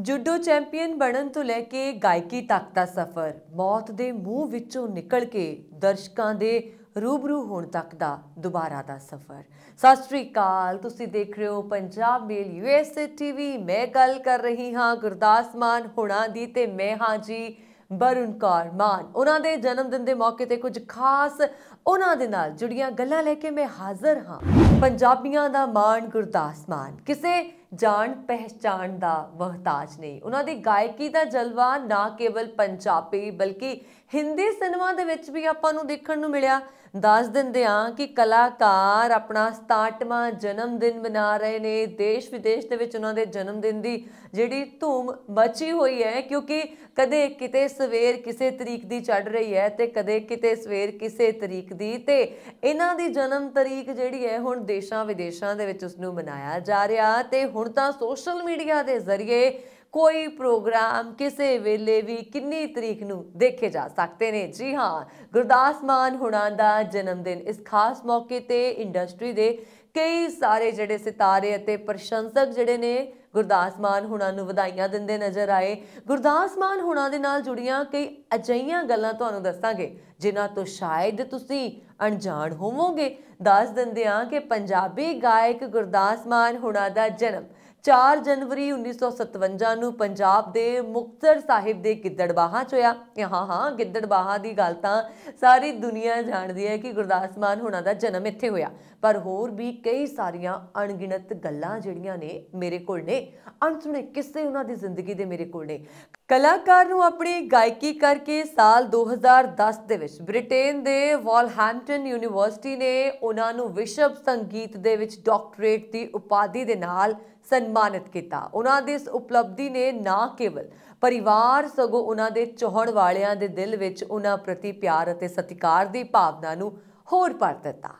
judo champion ਬਣਨ ਤੋਂ ਲੈ ਕੇ ਗਾਇਕੀ ਤੱਕ ਦਾ ਸਫ਼ਰ ਮੌਤ ਦੇ ਮੂੰਹ ਵਿੱਚੋਂ ਨਿਕਲ ਕੇ ਦਰਸ਼ਕਾਂ ਦੇ ਰੂਬਰੂ ਹੋਣ ਤੱਕ ਦਾ ਦੁਬਾਰਾ ਦਾ ਸਫ਼ਰ ਸਤਿ ਸ੍ਰੀ ਅਕਾਲ ਤੁਸੀਂ ਦੇਖ ਰਹੇ ਹੋ ਪੰਜਾਬ ਮੇਲ ਯੂਐਸਏ ਟੀਵੀ ਮੈਂ ਗੱਲ ਕਰ ਰਹੀ ਹਾਂ ਗੁਰਦਾਸ ਮਾਨ ਹੁਣਾਂ ਦੀ ਤੇ ਮੈਂ ਹਾਂ ਜੀ ਬਰੁਨ ਕੌਰ ਮਾਨ ਉਹਨਾਂ ਦੇ ਜਨਮ ਦਿਨ ਦੇ ਮੌਕੇ ਤੇ ਕੁਝ ਖਾਸ ਉਹਨਾਂ ਦੇ ਨਾਲ ਜੁੜੀਆਂ ਗੱਲਾਂ ਲੈ ਕੇ ਮੈਂ ਹਾਜ਼ਰ ਹਾਂ ਪੰਜਾਬੀਆਂ ਦਾ ਮਾਣ ਗੁਰਦਾਸ ਮਾਨ ਕਿਸੇ ਜਾਣ ਪਹਿਚਾਣ ਦਾ ਵਹਤਾਜ ਨਹੀਂ ਉਹਨਾਂ ਦੀ ਗਾਇਕੀ ਦਾ ਜਲਵਾ ਨਾ ਕੇਵਲ ਪੰਜਾਬੀ ਬਲਕਿ ਹਿੰਦੀ ਸਿਨੇਮਾ ਦੇ ਵਿੱਚ ਵੀ ਆਪਾਂ ਨੂੰ ਦੇਖਣ ਨੂੰ ਮਿਲਿਆ ਦੱਸ ਦਿੰਦੇ ਆ ਕਿ ਕਲਾਕਾਰ ਆਪਣਾ 67ਵਾਂ ਜਨਮ ਦਿਨ ਮਨਾ ਰਹੇ ਨੇ ਦੇਸ਼ ਵਿਦੇਸ਼ ਦੇ ਵਿੱਚ ਉਹਨਾਂ ਦੇ ਜਨਮ ਦਿਨ ਦੀ ਜਿਹੜੀ ਧੂਮ ਮੱਚੀ ਹੋਈ ਹੈ ਕਿਉਂਕਿ ਕਦੇ ਕਿਤੇ ਸਵੇਰ ਕਿਸੇ ਤਰੀਕ ਦੀ ਚੜ ਰਹੀ ਹੈ ਤੇ ਕਦੇ ਕਿਤੇ ਸਵੇਰ ਕਿਸੇ ਤਰੀਕ ਦੀ ਤੇ ਇਹਨਾਂ ਦੀ ਜਨਮ ਤਰੀਕ ਜਿਹੜੀ ਹੈ ਹੁਣ ਦੇਸ਼ਾਂ ਵਿਦੇਸ਼ਾਂ ਦੇ ਵਿੱਚ ਉਸ ਨੂੰ ਮਨਾਇਆ ਜਾ ਰਿਹਾ ਤੇ ਹੁਣ ਤਾਂ ਸੋਸ਼ਲ ਮੀਡੀਆ ਦੇ ਜ਼ਰੀਏ ਕੋਈ ਪ੍ਰੋਗਰਾਮ ਕਿਸੇ ਵੇਲੇ ਵੀ ਕਿੰਨੀ ਤਰੀਕ ਨੂੰ ਦੇਖੇ ਜਾ ਸਕਦੇ ਨੇ ਜੀ ਹਾਂ ਗੁਰਦਾਸ ਮਾਨ ਹੁਣਾਂ ਦਾ ਜਨਮ ਦਿਨ ਇਸ ਖਾਸ ਮੌਕੇ ਤੇ ਇੰਡਸਟਰੀ ਦੇ ਕਈ ਸਾਰੇ ਜਿਹੜੇ ਸਿਤਾਰੇ ਅਤੇ ਪ੍ਰਸ਼ੰਸਕ ਜਿਹੜੇ ਨੇ ਗੁਰਦਾਸ ਮਾਨ ਹੁਣਾਂ ਨੂੰ ਵਧਾਈਆਂ ਦਿੰਦੇ ਨਜ਼ਰ ਆਏ ਗੁਰਦਾਸ ਮਾਨ ਹੁਣਾਂ ਦੇ ਨਾਲ ਜੁੜੀਆਂ ਕਈ ਅਜਈਆਂ ਗੱਲਾਂ ਤੁਹਾਨੂੰ ਦੱਸਾਂਗੇ ਜਿਨ੍ਹਾਂ ਤੋਂ ਸ਼ਾਇਦ ਤੁਸੀਂ ਅਣਜਾਣ ਹੋਵੋਗੇ ਦੱਸ ਦਿੰਦੇ ਆ ਕਿ ਪੰਜਾਬੀ ਗਾਇਕ ਗੁਰਦਾਸ ਮਾਨ ਹੁਣਾਂ ਦਾ ਜਨਮ 4 ਜਨਵਰੀ 1957 ਨੂੰ ਪੰਜਾਬ ਦੇ ਮੁਕਤਸਰ ਸਾਹਿਬ ਦੇ ਗਿੱਦੜਬਾਹਾਂ ਚ ਹੋਇਆ ਹਾਂ ਹਾਂ ਗਿੱਦੜਬਾਹਾਂ ਦੀ ਗੱਲ ਤਾਂ ਸਾਰੀ ਦੁਨੀਆ ਜਾਣਦੀ ਹੈ ਕਿ ਗੁਰਦਾਸ ਮਾਨ ਹੁਣਾਂ ਦਾ ਜਨਮ ਇੱਥੇ ਹੋਇਆ ਪਰ ਹੋਰ ਵੀ ਕਈ ਸਾਰੀਆਂ ਅਣਗਿਣਤ ਗੱਲਾਂ ਜਿਹੜੀਆਂ ਨੇ ਮੇਰੇ ਕੋਲ ਨੇ ਅਣਸੁਣੇ ਕਿੱਸੇ ਉਹਨਾਂ ਦੀ ਜ਼ਿੰਦਗੀ ਦੇ ਮੇਰੇ ਕੋਲ ਨੇ ਕਲਾਕਾਰ ਨੂੰ ਆਪਣੀ ਗਾਇਕੀ ਕਰਕੇ ਸਾਲ 2010 ਦੇ ਵਿੱਚ ਬ੍ਰਿਟੇਨ ਦੇ ਵਾਲਹੈਂਪਟਨ ਯੂਨੀਵਰਸਿਟੀ ਨੇ ਉਹਨਾਂ ਨੂੰ ਵਿਸ਼ਵ ਸੰਗੀਤ ਦੇ ਵਿੱਚ ਡਾਕਟਰੇਟ ਦੀ ਉਪਾਧੀ ਦੇ ਨਾਲ ਸਨਮਾਨਿਤ ਕੀਤਾ ਉਹਨਾਂ ਦੀ ਇਸ ਉਪਲਬਧੀ ਨੇ ਨਾ ਕੇਵਲ ਪਰਿਵਾਰ ਸਗੋਂ ਉਹਨਾਂ ਦੇ ਚਾਹਣ ਵਾਲਿਆਂ ਦੇ ਦਿਲ ਵਿੱਚ ਉਹਨਾਂ ਪ੍ਰਤੀ ਪਿਆਰ ਅਤੇ ਸਤਿਕਾਰ ਦੀ ਭਾਵਨਾ ਨੂੰ ਹੋਰ ਭਰ ਦਿੱਤਾ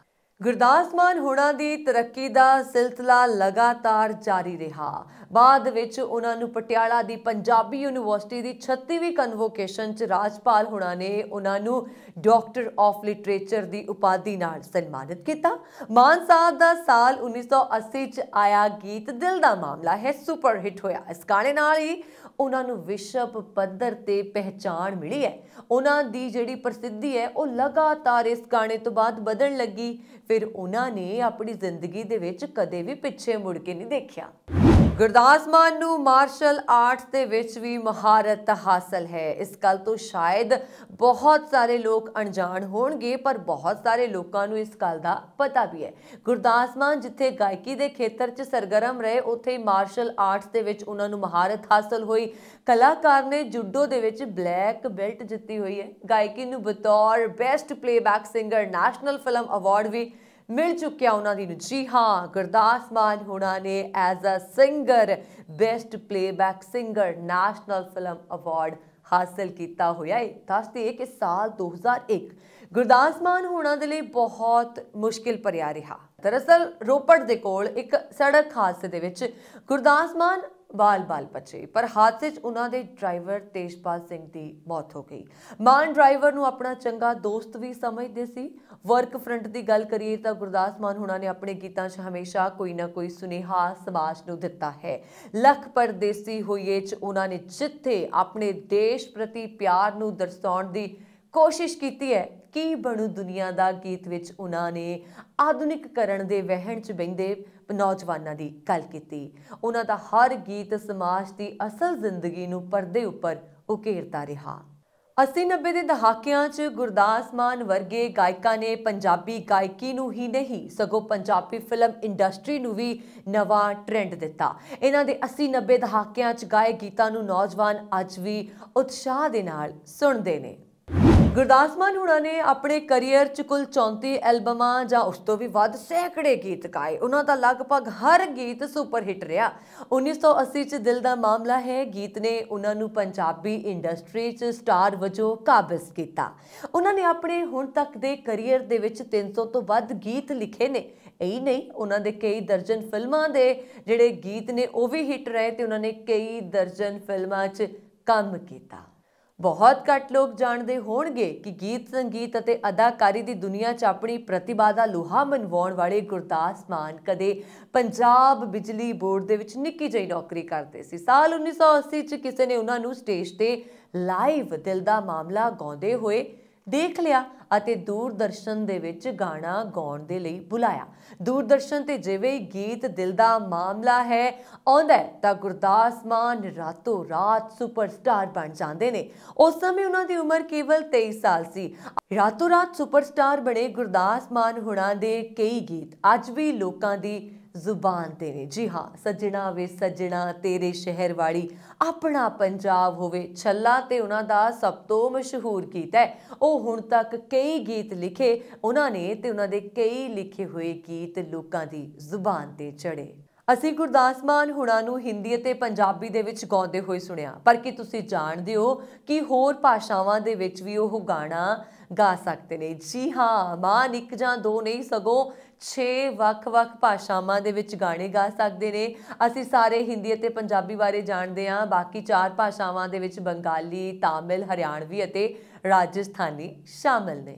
ਗੁਰਦਾਸ ਮਾਨ ਹੁਣਾਂ ਦੀ ਤਰੱਕੀ ਦਾ ਸਿਲਸਿਲਾ ਲਗਾਤਾਰ ਜਾਰੀ ਰਿਹਾ ਬਾਅਦ ਵਿੱਚ ਉਹਨਾਂ ਨੂੰ ਪਟਿਆਲਾ ਦੀ ਪੰਜਾਬੀ ਯੂਨੀਵਰਸਿਟੀ ਦੀ 36ਵੀਂ ਕਨਵੋਕੇਸ਼ਨ 'ਚ ਰਾਜਪਾਲ ਹੁਣਾਂ ਨੇ ਉਹਨਾਂ ਨੂੰ ਡਾਕਟਰ ਆਫ ਲਿਟਰੇਚਰ ਦੀ ਉਪਾਧੀ ਨਾਲ ਸਨਮਾਨਿਤ ਕੀਤਾ ਮਾਨ ਸਾਹਿਬ ਦਾ ਸਾਲ 1980 'ਚ ਆਇਆ ਗੀਤ ਦਿਲ ਦਾ ਮਾਮਲਾ ਹੈ ਸੁਪਰ ਹਿੱਟ ਹੋਇਆ ਇਸ ਗਾਣੇ ਨਾਲ ਹੀ ਉਹਨਾਂ ਨੂੰ ਵਿਸ਼ਵ ਪੱਧਰ ਤੇ ਪਹਿਚਾਣ ਮਿਲੀ ਹੈ ਉਹਨਾਂ ਦੀ ਜਿਹੜੀ ਪ੍ਰਸਿੱਧੀ ਹੈ ਉਹ ਲਗਾਤਾਰ ਇਸ ਗਾਣੇ ਤੋਂ ਬਾਅਦ ਬਦਲਣ ਲੱਗੀ ਫਿਰ ਉਹਨਾਂ ਨੇ ਆਪਣੀ ਜ਼ਿੰਦਗੀ ਦੇ ਵਿੱਚ ਕਦੇ ਵੀ ਪਿੱਛੇ ਮੁੜ ਕੇ ਨਹੀਂ ਦੇਖਿਆ ਗੁਰਦਾਸ ਮਾਨ ਨੂੰ ਮਾਰਸ਼ਲ ਆਰਟਸ ਦੇ ਵਿੱਚ ਵੀ ਮਹਾਰਤ ਹਾਸਲ ਹੈ ਇਸ ਗੱਲ ਤੋਂ ਸ਼ਾਇਦ ਬਹੁਤ ਸਾਰੇ ਲੋਕ ਅਣਜਾਣ ਹੋਣਗੇ ਪਰ ਬਹੁਤ ਸਾਰੇ ਲੋਕਾਂ ਨੂੰ ਇਸ ਗੱਲ ਦਾ ਪਤਾ ਵੀ ਹੈ ਗੁਰਦਾਸ ਮਾਨ ਜਿੱਥੇ ਗਾਇਕੀ ਦੇ ਖੇਤਰ 'ਚ ਸਰਗਰਮ ਰਹੇ ਉੱਥੇ ਹੀ ਮਾਰਸ਼ਲ ਆਰਟਸ ਦੇ ਵਿੱਚ ਉਹਨਾਂ ਨੂੰ ਮਹਾਰਤ ਹਾਸਲ ਹੋਈ ਕਲਾਕਾਰ ਨੇ ਜੁੱਡੋ ਦੇ ਵਿੱਚ ਬਲੈਕ ਬੈਲਟ ਜਿੱਤੀ ਹੋਈ ਹੈ ਗਾਇਕੀ ਨੂੰ ਬਤੌਰ best playback singer national film award ਵੀ ਮਿਲ ਚੁੱਕਿਆ ਉਹਨਾਂ ਦੀ ਜੀ ਹਾਂ ਗੁਰਦਾਸ ਮਾਨ ਹੋਣਾ ਨੇ as a singer best playback singer national film award ਹਾਸਲ ਕੀਤਾ ਹੋਇਆ ਹੈ ਦੱਸਦੇ ਕਿ ਸਾਲ 2001 ਗੁਰਦਾਸ ਮਾਨ ਹੋਣਾ ਦੇ ਲਈ ਬਹੁਤ ਮੁਸ਼ਕਿਲ ਪਰਿਆ ਰਿਹਾ ਦਰਅਸਲ ਰੋਪੜ ਦੇ ਕੋਲ ਇੱਕ ਸੜਕ ਹਾਦਸੇ ਦੇ ਵਿੱਚ ਗੁਰਦਾਸ ਮਾਨ ਬਾਲ-ਬਾਲ ਬਚੇ ਪਰ ਹਾਦਸੇ 'ਚ ਉਹਨਾਂ ਦੇ ਡਰਾਈਵਰ ਤੇਜਪਾਲ ਸਿੰਘ ਦੀ ਮੌਤ ਹੋ ਗਈ ਮਾਨ ਡਰਾਈਵਰ ਨੂੰ ਆਪਣਾ ਚੰਗਾ ਦੋਸਤ ਵੀ ਸਮਝਦੇ ਸੀ ਵਰਕ ਫਰੰਟ ਦੀ ਗੱਲ ਕਰੀਏ ਤਾਂ ਗੁਰਦਾਸ ਮਾਨ ਹੁਣਾਂ ਨੇ ਆਪਣੇ ਗੀਤਾਂ 'ਚ ਹਮੇਸ਼ਾ ਕੋਈ ਨਾ ਕੋਈ ਸੁਨੇਹਾ ਸਮਾਜ ਨੂੰ ਦਿੱਤਾ ਹੈ ਲੱਖ ਪਰਦੇਸੀ ਹੋਈਏ 'ਚ ਉਹਨਾਂ ਨੇ ਜਿੱਥੇ ਆਪਣੇ ਦੇਸ਼ ਪ੍ਰਤੀ ਪਿਆਰ ਨੂੰ ਦਰਸਾਉਣ ਦੀ ਕੋਸ਼ਿਸ਼ ਕੀਤੀ ਹੈ ਕੀ ਬਣੂ ਦੁਨੀਆ ਦਾ ਗੀਤ ਵਿੱਚ ਉਹਨਾਂ ਨੇ ਆਧੁਨਿਕਕਰਨ ਦੇ ਵਹਿਣ 'ਚ ਬੰਦੇ ਨੌਜਵਾਨਾਂ ਦੀ ਗੱਲ ਕੀਤੀ ਉਹਨਾਂ ਦਾ ਹਰ ਗੀਤ ਸਮਾਜ ਦੀ ਅਸਲ ਜ਼ਿੰਦਗੀ ਨੂੰ ਪਰਦੇ ਉੱਪਰ ਉਕੇਰਦਾ ਰਿਹਾ 80-90 ਦੇ ਦਹਾਕਿਆਂ 'ਚ ਗੁਰਦਾਸ ਮਾਨ ਵਰਗੇ ਗਾਇਕਾਂ ਨੇ ਪੰਜਾਬੀ ਗਾਇਕੀ ਨੂੰ ਹੀ ਨਹੀਂ ਸਗੋਂ ਪੰਜਾਬੀ ਫਿਲਮ ਇੰਡਸਟਰੀ ਨੂੰ ਵੀ ਨਵਾਂ ਟ੍ਰੈਂਡ ਦਿੱਤਾ ਇਹਨਾਂ ਦੇ 80-90 ਦਹਾਕਿਆਂ 'ਚ ਗਾਏ ਗੀਤਾਂ ਨੂੰ ਨੌਜਵਾਨ ਅੱਜ ਵੀ ਉਤਸ਼ਾਹ ਦੇ ਨਾਲ ਸੁਣਦੇ ਨੇ ਗੁਰਦਾਸ ਮਾਨ ਹੁਣਾ ਨੇ ਆਪਣੇ ਕੈਰੀਅਰ 'ਚ ਕੁੱਲ 34 ਐਲਬਮਾਂ ਜਾਂ ਉਸ ਤੋਂ ਵੀ ਵੱਧ ਸੈਂਕੜੇ ਗੀਤ ਗਾਏ ਉਹਨਾਂ ਦਾ ਲਗਭਗ ਹਰ ਗੀਤ ਸੁਪਰ ਹਿੱਟ ਰਿਹਾ 1980 'ਚ ਦਿਲ ਦਾ ਮਾਮਲਾ ਹੈ ਗੀਤ ਨੇ ਉਹਨਾਂ ਨੂੰ ਪੰਜਾਬੀ ਇੰਡਸਟਰੀ 'ਚ ਸਟਾਰ ਵਜੋਂ ਕਾਬਜ਼ ਕੀਤਾ ਉਹਨਾਂ ਨੇ ਆਪਣੇ ਹੁਣ ਤੱਕ ਦੇ ਕੈਰੀਅਰ ਦੇ ਵਿੱਚ 300 ਤੋਂ ਵੱਧ ਗੀਤ ਲਿਖੇ ਨੇ ਇਹੀ ਨਹੀਂ ਉਹਨਾਂ ਦੇ ਕਈ ਦਰਜਨ ਫਿਲਮਾਂ ਦੇ ਜਿਹੜੇ ਗੀਤ ਨੇ ਉਹ ਵੀ ਹਿੱਟ ਰਹੇ ਤੇ ਉਹਨਾਂ ਨੇ ਕਈ ਦਰਜਨ ਫਿਲਮਾਂ 'ਚ ਕੰਮ ਕੀਤਾ ਬਹੁਤ ਘੱਟ ਲੋਕ ਜਾਣਦੇ ਹੋਣਗੇ ਕਿ ਗੀਤ ਸੰਗੀਤ ਅਤੇ ਅਦਾਕਾਰੀ ਦੀ ਦੁਨੀਆ 'ਚ ਆਪਣੀ ਪ੍ਰਤਿਭਾ ਦਾ ਲੋਹਾ ਮਨਵਾਉਣ ਵਾਲੇ ਗੁਰਦਾਸ ਮਾਨ ਕਦੇ ਪੰਜਾਬ ਬਿਜਲੀ ਬੋਰਡ ਦੇ ਵਿੱਚ ਨਿੱਕੀ ਜਿਹੀ ਨੌਕਰੀ ਕਰਦੇ ਸੀ ਸਾਲ 1980 'ਚ ਕਿਸੇ ਨੇ ਉਹਨਾਂ ਨੂੰ ਸਟੇਜ ਤੇ ਲਾਈਵ ਦਿਲ ਦਾ ਮਾਮਲਾ ਗਾਉਂਦੇ ਹੋਏ ਦੇਖ ਲਿਆ ਅਤੇ ਦੂਰਦਰਸ਼ਨ ਦੇ ਵਿੱਚ ਗਾਣਾ ਗਾਉਣ ਦੇ ਲਈ ਬੁਲਾਇਆ ਦੂਰਦਰਸ਼ਨ ਤੇ ਜਿਵੇਂ ਹੀ ਗੀਤ ਦਿਲ ਦਾ ਮਾਮਲਾ ਹੈ ਆਉਂਦਾ ਤਾਂ ਗੁਰਦਾਸ ਮਾਨ ਰਾਤੋਂ ਰਾਤ ਸੁਪਰਸਟਾਰ ਬਣ ਜਾਂਦੇ ਨੇ ਉਸ ਸਮੇਂ ਉਹਨਾਂ ਦੀ ਉਮਰ ਕੇਵਲ 23 ਸਾਲ ਸੀ ਰਾਤੋਂ ਰਾਤ ਸੁਪਰਸਟਾਰ ਬਣੇ ਗੁਰਦਾਸ ਮਾਨ ਹੁਣਾਂ ਦੇ ਕਈ ਗੀਤ ਅੱਜ ਵੀ ਲੋਕਾਂ ਦੀ ਜ਼ੁਬਾਨ ਤੇ ਨੇ ਜੀ ਹਾਂ ਸੱਜਣਾ ਵੇ ਸੱਜਣਾ ਤੇਰੇ ਸ਼ਹਿਰ ਵਾਲੀ ਆਪਣਾ ਪੰਜਾਬ ਹੋਵੇ ਛੱਲਾ ਤੇ ਉਹਨਾਂ ਦਾ ਸਭ ਤੋਂ ਮਸ਼ਹੂਰ ਗੀਤ ਹੈ ਉਹ ਹੁਣ ਤੱਕ ਕਈ ਗੀਤ ਲਿਖੇ ਉਹਨਾਂ ਨੇ ਤੇ ਉਹਨਾਂ ਦੇ ਕਈ ਲਿਖੇ ਹੋਏ ਗੀਤ ਲੋਕਾਂ ਦੀ ਜ਼ੁਬਾਨ ਤੇ ਚੜੇ ਅਸੀਂ ਗੁਰਦਾਸ ਮਾਨ ਹੁਣਾਂ ਨੂੰ ਹਿੰਦੀ ਅਤੇ ਪੰਜਾਬੀ ਦੇ ਵਿੱਚ ਗਾਉਂਦੇ ਹੋਏ ਸੁਣਿਆ ਪਰ ਕੀ ਤੁਸੀਂ ਜਾਣਦੇ ਹੋ ਕਿ ਹੋਰ ਭਾਸ਼ਾਵਾਂ ਦੇ ਵਿੱਚ ਵੀ ਉਹ ਗਾਣਾ ਗਾ ਸਕਦੇ ਨੇ ਜੀ ਹਾਂ ਮਾਨ ਇੱਕ ਜਾਂ ਦੋ ਨਹੀਂ ਸਗੋਂ 6 ਵੱਖ-ਵੱਖ ਭਾਸ਼ਾਵਾਂ ਦੇ ਵਿੱਚ ਗਾਣੇ ਗਾ ਸਕਦੇ ਨੇ ਅਸੀਂ ਸਾਰੇ ਹਿੰਦੀ ਅਤੇ ਪੰਜਾਬੀ ਬਾਰੇ ਜਾਣਦੇ ਹਾਂ ਬਾਕੀ ਚਾਰ ਭਾਸ਼ਾਵਾਂ ਦੇ ਵਿੱਚ ਬੰਗਾਲੀ ਤਾਮਿਲ ਹਰਿਆਣਵੀ ਅਤੇ ਰਾਜਸਥਾਨੀ ਸ਼ਾਮਲ ਨੇ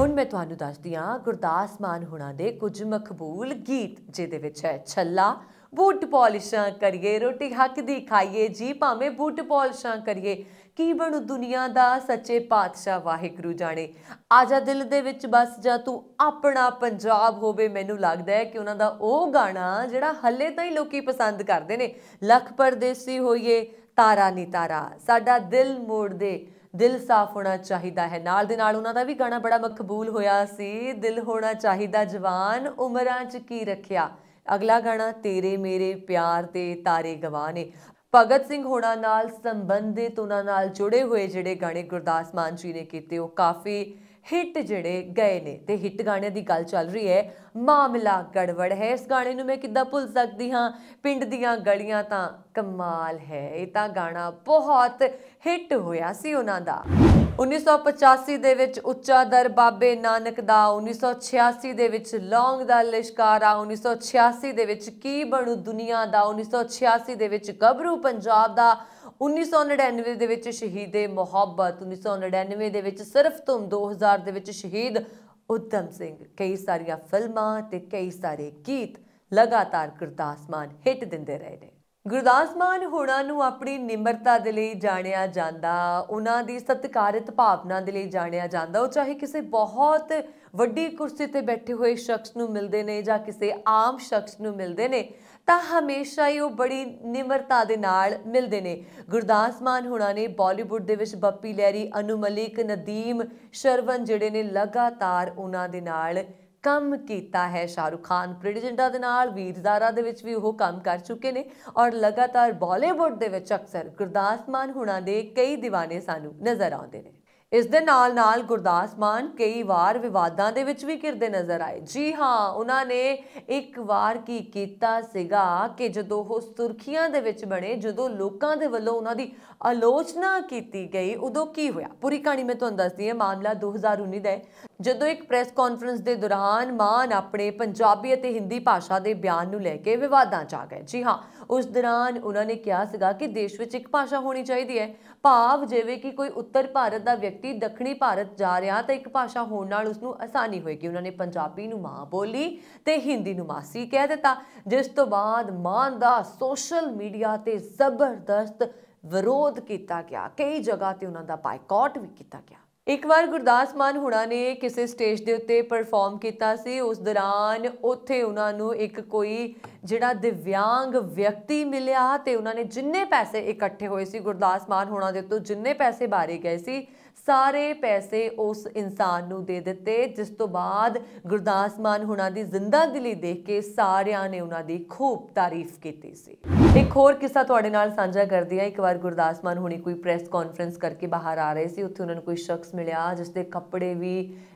ਹੁਣ ਮੈਂ ਤੁਹਾਨੂੰ ਦੱਸਦੀ ਹਾਂ ਗੁਰਦਾਸ ਮਾਨ ਹੁਣਾ ਦੇ ਕੁਝ ਮਕਬੂਲ ਗੀਤ ਜਿਹਦੇ ਵਿੱਚ ਹੈ ਛੱਲਾ ਬੂਟ ਪਾਲਿਸ਼ਾਂ ਕਰੀਏ ਰੋਟੀ ਹੱਕ ਦੀ ਖਾਈਏ ਜੀ ਭਾਵੇਂ ਬੂਟ ਪਾਲਿਸ਼ਾਂ ਕਰੀਏ ਕੀ ਬਣੂ ਦੁਨੀਆ ਦਾ ਸੱਚੇ ਪਾਤਸ਼ਾਹ ਵਾਹਿਗੁਰੂ ਜਾਣੇ ਆਜਾ ਦਿਲ ਦੇ ਵਿੱਚ ਬਸ ਜਾਂ ਤੂੰ ਆਪਣਾ ਪੰਜਾਬ ਹੋਵੇ ਮੈਨੂੰ ਲੱਗਦਾ ਹੈ ਕਿ ਉਹਨਾਂ ਦਾ ਉਹ ਗਾਣਾ ਜਿਹੜਾ ਹੱਲੇ ਤਾਂ ਹੀ ਲੋਕੀ ਪਸੰਦ ਕਰਦੇ ਨੇ ਲੱਖ ਪਰਦੇਸੀ ਹੋਈਏ ਤਾਰਾ ਨੀ ਤਾਰਾ ਸਾਡਾ ਦਿਲ ਮੋੜ ਦੇ ਦਿਲ ਸਾਫ਼ ਹੋਣਾ ਚਾਹੀਦਾ ਹੈ ਨਾਲ ਦੇ ਨਾਲ ਉਹਨਾਂ ਦਾ ਵੀ ਗਾਣਾ ਬੜਾ ਮਕਬੂਲ ਹੋਇਆ ਸੀ ਦਿਲ ਹੋਣਾ ਚਾਹੀਦਾ ਜਵਾਨ ਉਮਰਾਂ 'ਚ ਕੀ ਰੱਖਿਆ ਅਗਲਾ ਗਾਣਾ ਤੇਰੇ ਮੇਰੇ ਪਿਆਰ ਤੇ ਤਾਰੇ ਗਵਾ ਨੇ ਭਗਤ ਸਿੰਘ ਹੋਣਾ ਨਾਲ ਸੰਬੰਧਿਤ ਉਹਨਾਂ ਨਾਲ ਜੁੜੇ ਹੋਏ ਜਿਹੜੇ ਗਾਣੇ ਗੁਰਦਾਸ ਮਾਨ ਜੀ ਨੇ ਕੀਤੇ ਉਹ ਕਾਫੀ ਹਿੱਟ ਜਿਹੜੇ ਗਏ ਨੇ ਤੇ ਹਿੱਟ ਗਾਣਿਆਂ ਦੀ ਗੱਲ ਚੱਲ ਰਹੀ ਹੈ ਮਾਮਲਾ ਗੜਵੜ ਹੈ ਇਸ ਗਾਣੇ ਨੂੰ ਮੈਂ ਕਿੱਦਾਂ ਭੁੱਲ ਸਕਦੀ ਹਾਂ ਪਿੰਡ ਦੀਆਂ ਗਲੀਆਂ ਤਾਂ ਕਮਾਲ ਹੈ ਇਹ ਤਾਂ ਗਾਣਾ ਬਹੁਤ ਹਿੱਟ ਹੋਇਆ ਸੀ ਉਹਨਾਂ ਦਾ 1985 ਦੇ ਵਿੱਚ ਉੱਚਾ ਦਰ ਬਾਬੇ ਨਾਨਕ ਦਾ 1986 ਦੇ ਵਿੱਚ ਲੌਂਗ ਦਾ ਲਿਸ਼ਕਾਰਾ 1986 ਦੇ ਵਿੱਚ ਕੀ ਬਣੂ ਦੁਨੀਆ ਦਾ 1986 ਦੇ ਵਿੱਚ ਗੱਭਰੂ ਪੰਜਾਬ ਦਾ 1999 ਦੇ ਵਿੱਚ ਸ਼ਹੀਦੇ ਮੁਹੱਬਤ 1999 ਦੇ ਵਿੱਚ ਸਿਰਫ ਤੁਮ 2000 ਦੇ ਵਿੱਚ ਸ਼ਹੀਦ ਉਦਮ ਸਿੰਘ ਕਈ ਸਾਰੀਆਂ ਫਿਲਮਾਂ ਤੇ ਕਈ ਸਾਰੇ ਗੀਤ ਲਗਾਤਾਰ ਗੁਰਦਾਸ ਮਾਨ ਹਿੱਟ ਦਿੰਦੇ ਰਹੇ ਨੇ ਗੁਰਦਾਸ ਮਾਨ ਹੋਣਾ ਨੂੰ ਆਪਣੀ ਨਿਮਰਤਾ ਦੇ ਲਈ ਜਾਣਿਆ ਜਾਂਦਾ ਉਹਨਾਂ ਦੀ ਸਤਕਾਰਿਤ ਭਾਵਨਾ ਦੇ ਲਈ ਜਾਣਿਆ ਜਾਂਦਾ ਉਹ ਚਾਹੇ ਕਿਸੇ ਬਹੁਤ ਵੱਡੀ ਕੁਰਸੀ ਤੇ ਬੈਠੇ ਹੋਏ ਸ਼ਖਸ ਨੂੰ ਮਿਲਦੇ ਨੇ ਜਾਂ ਕਿਸੇ ਆਮ ਸ਼ਖਸ ਨੂੰ ਮਿਲਦੇ ਨੇ ਤਾਂ ਹਮੇਸ਼ਾ ਹੀ ਉਹ ਬੜੀ ਨਿਮਰਤਾ ਦੇ ਨਾਲ ਮਿਲਦੇ ਨੇ ਗੁਰਦਾਸ ਮਾਨ ਹੋਣਾ ਨੇ ਬਾਲੀਵੁੱਡ ਦੇ ਵਿੱਚ ਬੱਪੀ ਲਹਿਰੀ ਅਨੂ ਮਲਿਕ ਨਦੀਮ ਸ਼ਰਵਨ ਜਿਹੜੇ ਨੇ ਲਗਾਤਾਰ ਉਹਨਾਂ ਦੇ ਨਾਲ ਕੰਮ ਕੀਤਾ ਹੈ ਸ਼ਾਹਰੁਖ ਖਾਨ ਪ੍ਰਿਡਜੈਂਟਾ ਦੇ ਨਾਲ ਵੀਰਦਾਰਾ ਦੇ ਵਿੱਚ ਵੀ ਉਹ ਕੰਮ ਕਰ ਚੁੱਕੇ ਨੇ ਔਰ ਲਗਾਤਾਰ ਬਾਲੀਵੁੱਡ ਦੇ ਵਿੱਚ ਅਕਸਰ ਗੁਰਦਾਸ ਮਾਨ ਹੁਣਾਂ ਦੇ ਕਈ دیਵਾਨੇ ਸਾਨੂੰ ਨਜ਼ਰ ਆਉਂਦੇ ਨੇ ਇਸ ਦੇ ਨਾਲ ਨਾਲ ਗੁਰਦਾਸ ਮਾਨ ਕਈ ਵਾਰ ਵਿਵਾਦਾਂ ਦੇ ਵਿੱਚ ਵੀ ਘਿਰਦੇ ਨਜ਼ਰ ਆਏ ਜੀ ਹਾਂ ਉਹਨਾਂ ਨੇ ਇੱਕ ਵਾਰ ਕੀ ਕੀਤਾ ਸੀਗਾ ਕਿ ਜਦੋਂ ਉਹ ਸੁਰਖੀਆਂ ਦੇ ਵਿੱਚ ਬਣੇ ਜਦੋਂ ਲੋਕਾਂ ਦੇ ਵੱਲੋਂ ਉਹਨਾਂ ਦੀ ਆਲੋਚਨਾ ਕੀਤੀ ਗਈ ਉਦੋਂ ਕੀ ਹੋਇਆ ਪੂਰੀ ਕਹਾਣੀ ਮੈਂ ਤੁਹਾਨੂੰ ਦੱਸਦੀ ਹਾਂ ਮਾਮਲਾ 2019 ਦਾ ਹੈ ਜਦੋਂ ਇੱਕ ਪ੍ਰੈਸ ਕਾਨਫਰੰਸ ਦੇ ਦੌਰਾਨ ਮਾਨ ਆਪਣੇ ਪੰਜਾਬੀ ਅਤੇ ਹਿੰਦੀ ਭਾਸ਼ਾ ਦੇ ਬਿਆਨ ਨੂੰ ਲੈ ਕੇ ਵਿਵਾਦਾਂ 'ਚ ਆ ਗਏ ਜੀ ਹਾਂ ਉਸ ਦੌਰਾਨ ਉਹਨਾਂ ਨੇ ਕਿਹਾ ਸੀਗਾ ਕਿ ਦੇਸ਼ ਵਿੱਚ ਇੱਕ ਭਾਸ਼ਾ ਹੋਣੀ ਚਾਹੀਦੀ ਹੈ ਭਾਵ ਜਿਵੇਂ ਕਿ ਕੋਈ ਉੱਤਰ ਭਾਰਤ ਦਾ ਵਿਅਕਤੀ ਦੱਖਣੀ ਭਾਰਤ ਜਾ ਰਿਹਾ ਤਾਂ ਇੱਕ ਭਾਸ਼ਾ ਹੋਣ ਨਾਲ ਉਸ ਨੂੰ ਆਸਾਨੀ ਹੋਏਗੀ ਉਹਨਾਂ ਨੇ ਪੰਜਾਬੀ ਨੂੰ ਮਾਂ ਬੋਲੀ ਤੇ ਹਿੰਦੀ ਨੂੰ ਮਾਸੀ ਕਹਿ ਦਿੱਤਾ ਜਿਸ ਤੋਂ ਬਾਅਦ ਮਾਨ ਦਾ ਸੋਸ਼ਲ ਮੀਡੀਆ ਤੇ ਜ਼ਬਰਦਸਤ ਵਿਰੋਧ ਕੀਤਾ ਗਿਆ ਕਈ ਜਗ੍ਹਾ ਤੇ ਉਹਨਾਂ ਦਾ ਬਾਈਕਾਟ ਵੀ ਕੀਤਾ ਗਿਆ ਇੱਕ ਵਾਰ ਗੁਰਦਾਸ ਮਾਨ ਹੁਣਾ ਨੇ ਕਿਸੇ ਸਟੇਜ ਦੇ ਉੱਤੇ ਪਰਫਾਰਮ ਕੀਤਾ ਸੀ ਉਸ ਦੌਰਾਨ ਉੱਥੇ ਉਹਨਾਂ ਨੂੰ ਇੱਕ ਕੋਈ ਜਿਹੜਾ ਦਿਵਿਆਂਗ ਵਿਅਕਤੀ ਮਿਲਿਆ ਤੇ ਉਹਨਾਂ ਨੇ ਜਿੰਨੇ ਪੈਸੇ ਇਕੱਠੇ ਹੋਏ ਸੀ ਗੁਰਦਾਸ ਮਾਨ ਹੁਣਾ ਦੇ ਤੋਂ ਜਿੰਨੇ ਪੈਸੇ ਬਾਰੇ ਗਏ ਸੀ ਸਾਰੇ ਪੈਸੇ ਉਸ ਇਨਸਾਨ ਨੂੰ ਦੇ ਦਿੱਤੇ ਜਿਸ ਤੋਂ ਬਾਅਦ ਗੁਰਦਾਸ ਮਾਨ ਹੁਣਾ ਦੀ ਜ਼ਿੰਦਾ ਦਿਲੀ ਦੇਖ ਕੇ ਸਾਰਿਆਂ ਨੇ ਉਹਨਾਂ ਦੀ ਖੂਬ ਤਾਰੀਫ ਕੀਤੀ ਸੀ ਇੱਕ ਹੋਰ ਕਿੱਸਾ ਤੁਹਾਡੇ ਨਾਲ ਸਾਂਝਾ ਕਰਦੀ ਹਾਂ ਇੱਕ ਵਾਰ ਗੁਰਦਾਸ ਮਾਨ ਹੁਣੀ ਕੋਈ ਪ੍ਰੈਸ ਕਾਨਫਰੰਸ ਕਰਕੇ ਬਾਹਰ ਆ ਰਹੇ ਸੀ ਉੱਥੇ ਉਹਨਾਂ ਨੂੰ ਕੋਈ ਸ਼ਖਸ ਮਿਲਿਆ ਜਿਸ ਦੇ ਕੱਪੜੇ ਵੀ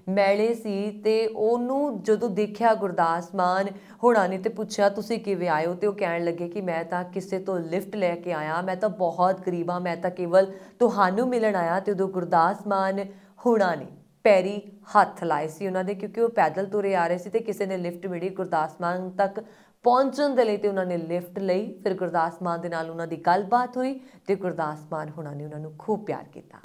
ਮੈਲੇ ਸੀ ਤੇ ਉਹਨੂੰ ਜਦੋਂ ਦੇਖਿਆ ਗੁਰਦਾਸ ਮਾਨ ਹੁਣਾਂ ਨੇ ਤੇ ਪੁੱਛਿਆ ਤੁਸੀਂ ਕਿਵੇਂ ਆਏ ਹੋ ਤੇ ਉਹ ਕਹਿਣ ਲੱਗੇ ਕਿ ਮੈਂ ਤਾਂ ਕਿਸੇ ਤੋਂ ਲਿਫਟ ਲੈ ਕੇ ਆਇਆ ਮੈਂ ਤਾਂ ਬਹੁਤ ਗਰੀਬਾਂ ਮੈਂ ਤਾਂ ਕੇਵਲ ਤੁਹਾਨੂੰ ਮਿਲਣ ਆਇਆ ਤੇ ਉਦੋਂ ਗੁਰਦਾਸ ਮਾਨ ਹੁਣਾਂ ਨੇ ਪੈਰੀ ਹੱਥ ਲਾਏ ਸੀ ਉਹਨਾਂ ਦੇ ਕਿਉਂਕਿ ਉਹ ਪੈਦਲ ਤੁਰੇ ਆ ਰਹੇ ਸੀ ਤੇ ਕਿਸੇ ਨੇ ਲਿਫਟ ਮਿਲੀ ਗੁਰਦਾਸ ਮਾਨ ਤੱਕ ਪਹੁੰਚਣ ਦੇ ਲਈ ਤੇ ਉਹਨਾਂ ਨੇ ਲਿਫਟ ਲਈ ਫਿਰ ਗੁਰਦਾਸ ਮਾਨ ਦੇ ਨਾਲ ਉਹਨਾਂ ਦੀ ਗੱਲਬਾਤ ਹੋਈ ਤੇ ਗੁਰਦਾਸ ਮਾਨ ਹੁਣਾਂ ਨੇ ਉਹਨਾਂ ਨੂੰ ਖੂਬ ਪਿਆਰ ਕੀਤਾ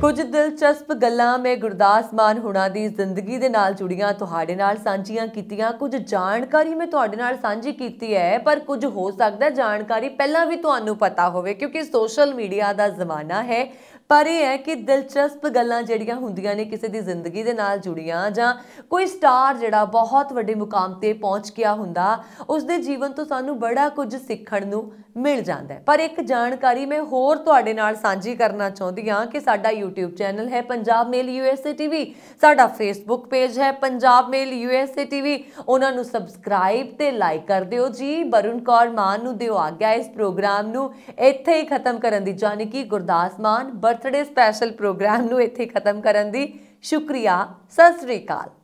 ਕੁਝ ਦਿਲਚਸਪ ਗੱਲਾਂ ਮੈਂ ਗੁਰਦਾਸ ਮਾਨ ਹੁਣਾਂ ਦੀ ਜ਼ਿੰਦਗੀ ਦੇ ਨਾਲ ਜੁੜੀਆਂ ਤੁਹਾਡੇ ਨਾਲ ਸਾਂਝੀਆਂ ਕੀਤੀਆਂ ਕੁਝ ਜਾਣਕਾਰੀ ਮੈਂ ਤੁਹਾਡੇ ਨਾਲ ਸਾਂਝੀ ਕੀਤੀ ਹੈ ਪਰ ਕੁਝ ਹੋ ਸਕਦਾ ਜਾਣਕਾਰੀ ਪਹਿਲਾਂ ਵੀ ਤੁਹਾਨੂੰ ਪਤਾ ਹੋਵੇ ਕਿਉਂਕਿ ਸੋਸ਼ਲ ਮੀਡੀਆ ਦਾ ਜ਼ਮਾਨਾ ਹੈ ਪਰ ਇਹ ਹੈ ਕਿ ਦਿਲਚਸਪ ਗੱਲਾਂ ਜਿਹੜੀਆਂ ਹੁੰਦੀਆਂ ਨੇ ਕਿਸੇ ਦੀ ਜ਼ਿੰਦਗੀ ਦੇ ਨਾਲ ਜੁੜੀਆਂ ਜਾਂ ਕੋਈ ਸਟਾਰ ਜਿਹੜਾ ਬਹੁਤ ਵੱਡੇ ਮੁਕਾਮ ਤੇ ਪਹੁੰਚ ਗਿਆ ਹੁੰਦਾ ਉਸ ਦੇ ਜੀਵਨ ਤੋਂ ਸਾਨੂੰ ਬੜਾ ਕੁਝ ਸਿੱਖਣ ਨੂੰ ਮਿਲ ਜਾਂਦਾ ਪਰ ਇੱਕ ਜਾਣਕਾਰੀ ਮੈਂ ਹੋਰ ਤੁਹਾਡੇ ਨਾਲ ਸਾਂਝੀ ਕਰਨਾ ਚਾਹੁੰਦੀ ਹਾਂ ਕਿ ਸਾਡਾ YouTube ਚੈਨਲ ਹੈ ਪੰਜਾਬ ਮੇਲ ਯੂਐਸਏ ਟੀਵੀ ਸਾਡਾ Facebook ਪੇਜ ਹੈ ਪੰਜਾਬ ਮੇਲ ਯੂਐਸਏ ਟੀਵੀ ਉਹਨਾਂ ਨੂੰ ਸਬਸਕ੍ਰਾਈਬ ਤੇ ਲਾਈਕ ਕਰ ਦਿਓ ਜੀ ਬਰੁਨ ਕੌਰ ਮਾਨ ਨੂੰ ਦਿਓ ਆਗਿਆ ਇਸ ਪ੍ਰੋਗਰਾਮ ਨੂੰ ਇੱਥੇ ਹੀ ਖਤਮ ਕਰਨ ਦੀ ਜਾਨਕੀ Gurdas Maan birthday special program ਨੂੰ ਇੱਥੇ ਖਤਮ ਕਰਨ ਦੀ ਸ਼ੁਕਰੀਆ ਸਤਿ ਸ੍ਰੀ ਅਕਾਲ